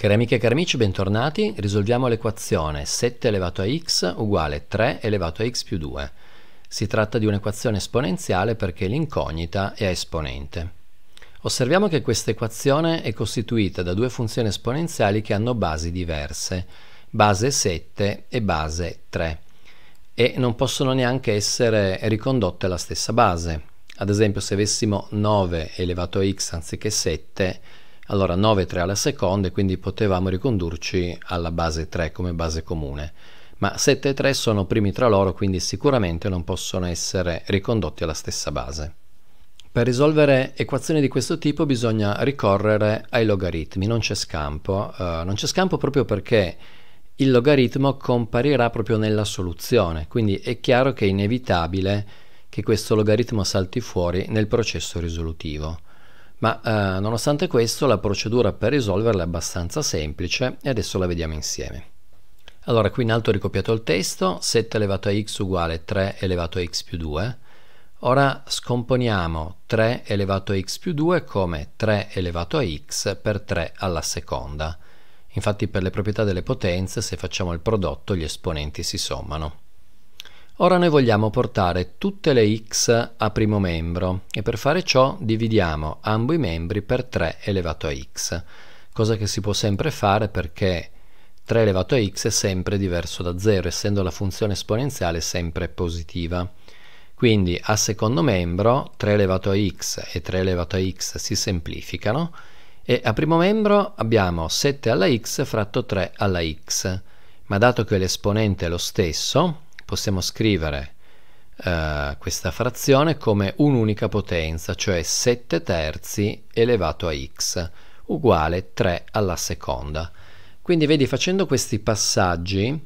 Cari amiche e cari amici, bentornati. Risolviamo l'equazione 7 elevato a x uguale 3 elevato a x più 2. Si tratta di un'equazione esponenziale perché l'incognita è a esponente. Osserviamo che questa equazione è costituita da due funzioni esponenziali che hanno basi diverse, base 7 e base 3, e non possono neanche essere ricondotte alla stessa base. Ad esempio, se avessimo 9 elevato a x anziché 7, allora 9 3 alla seconda e quindi potevamo ricondurci alla base 3 come base comune ma 7 e 3 sono primi tra loro quindi sicuramente non possono essere ricondotti alla stessa base. Per risolvere equazioni di questo tipo bisogna ricorrere ai logaritmi, non c'è scampo, uh, non c'è scampo proprio perché il logaritmo comparirà proprio nella soluzione, quindi è chiaro che è inevitabile che questo logaritmo salti fuori nel processo risolutivo ma eh, nonostante questo la procedura per risolverla è abbastanza semplice e adesso la vediamo insieme. Allora qui in alto ho ricopiato il testo, 7 elevato a x uguale 3 elevato a x più 2, ora scomponiamo 3 elevato a x più 2 come 3 elevato a x per 3 alla seconda, infatti per le proprietà delle potenze se facciamo il prodotto gli esponenti si sommano. Ora noi vogliamo portare tutte le x a primo membro e per fare ciò dividiamo ambo i membri per 3 elevato a x, cosa che si può sempre fare perché 3 elevato a x è sempre diverso da 0, essendo la funzione esponenziale sempre positiva. Quindi a secondo membro 3 elevato a x e 3 elevato a x si semplificano e a primo membro abbiamo 7 alla x fratto 3 alla x, ma dato che l'esponente è lo stesso, possiamo scrivere eh, questa frazione come un'unica potenza, cioè 7 terzi elevato a x, uguale 3 alla seconda. Quindi vedi, facendo questi passaggi,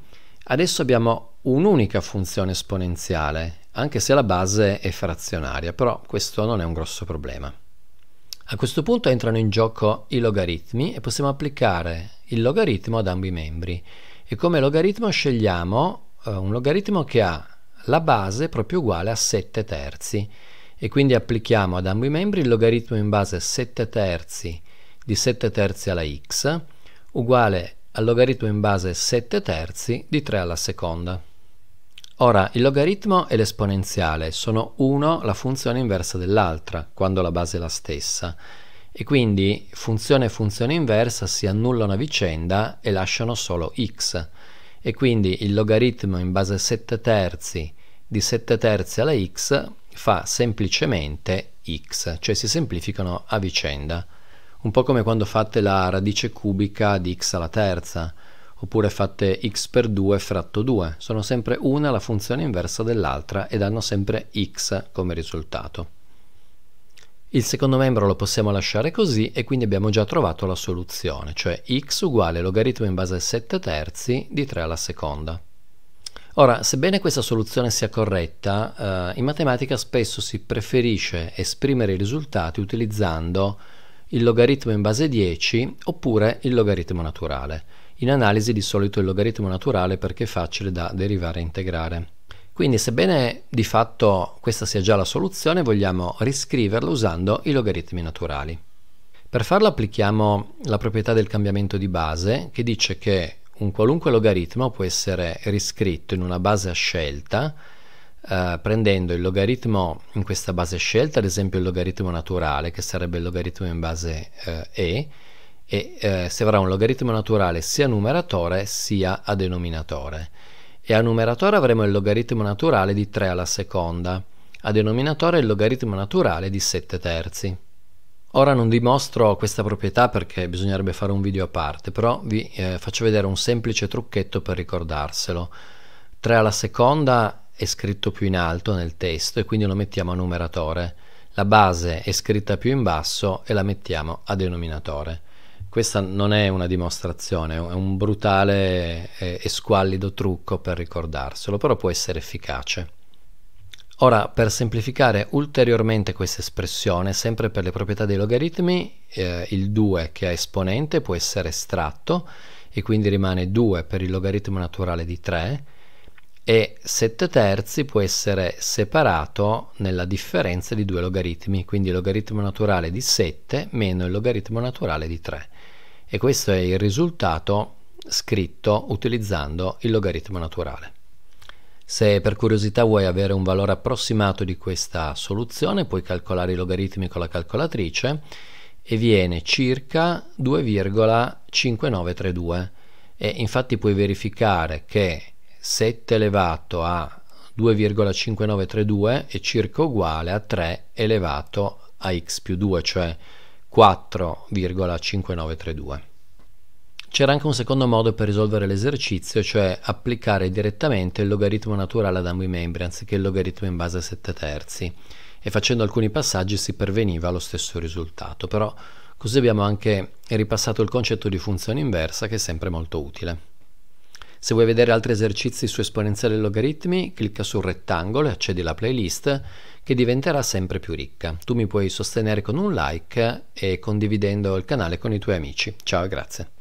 adesso abbiamo un'unica funzione esponenziale, anche se la base è frazionaria, però questo non è un grosso problema. A questo punto entrano in gioco i logaritmi e possiamo applicare il logaritmo ad ambi i membri. E come logaritmo scegliamo eh, un logaritmo che ha la base proprio uguale a 7 terzi e quindi applichiamo ad ambo i membri il logaritmo in base 7 terzi di 7 terzi alla x uguale al logaritmo in base 7 terzi di 3 alla seconda. Ora, il logaritmo e l'esponenziale sono uno la funzione inversa dell'altra, quando la base è la stessa, e quindi funzione e funzione inversa si annullano a vicenda e lasciano solo x e quindi il logaritmo in base a 7 terzi di 7 terzi alla x fa semplicemente x, cioè si semplificano a vicenda, un po' come quando fate la radice cubica di x alla terza, oppure fate x per 2 fratto 2, sono sempre una la funzione inversa dell'altra e danno sempre x come risultato. Il secondo membro lo possiamo lasciare così e quindi abbiamo già trovato la soluzione, cioè x uguale logaritmo in base a 7 terzi di 3 alla seconda. Ora, sebbene questa soluzione sia corretta, eh, in matematica spesso si preferisce esprimere i risultati utilizzando il logaritmo in base 10 oppure il logaritmo naturale. In analisi di solito il logaritmo naturale perché è facile da derivare e integrare. Quindi sebbene di fatto questa sia già la soluzione, vogliamo riscriverla usando i logaritmi naturali. Per farlo applichiamo la proprietà del cambiamento di base che dice che un qualunque logaritmo può essere riscritto in una base a scelta eh, prendendo il logaritmo in questa base scelta, ad esempio il logaritmo naturale che sarebbe il logaritmo in base eh, E e eh, si avrà un logaritmo naturale sia numeratore sia a denominatore e a numeratore avremo il logaritmo naturale di 3 alla seconda, a denominatore il logaritmo naturale di 7 terzi. Ora non dimostro questa proprietà perché bisognerebbe fare un video a parte, però vi eh, faccio vedere un semplice trucchetto per ricordarselo. 3 alla seconda è scritto più in alto nel testo e quindi lo mettiamo a numeratore. La base è scritta più in basso e la mettiamo a denominatore. Questa non è una dimostrazione, è un brutale e squallido trucco per ricordarselo, però può essere efficace. Ora, per semplificare ulteriormente questa espressione, sempre per le proprietà dei logaritmi, eh, il 2 che ha esponente può essere estratto e quindi rimane 2 per il logaritmo naturale di 3 e 7 terzi può essere separato nella differenza di due logaritmi, quindi il logaritmo naturale di 7 meno il logaritmo naturale di 3. E questo è il risultato scritto utilizzando il logaritmo naturale. Se per curiosità vuoi avere un valore approssimato di questa soluzione, puoi calcolare i logaritmi con la calcolatrice e viene circa 2,5932. E infatti puoi verificare che 7 elevato a 2,5932 è circa uguale a 3 elevato a x più 2, cioè 4,5932. C'era anche un secondo modo per risolvere l'esercizio, cioè applicare direttamente il logaritmo naturale ad ambo i membri anziché il logaritmo in base a 7 terzi e facendo alcuni passaggi si perveniva allo stesso risultato, però così abbiamo anche ripassato il concetto di funzione inversa che è sempre molto utile. Se vuoi vedere altri esercizi su esponenziali e logaritmi, clicca sul rettangolo e accedi alla playlist che diventerà sempre più ricca. Tu mi puoi sostenere con un like e condividendo il canale con i tuoi amici. Ciao e grazie.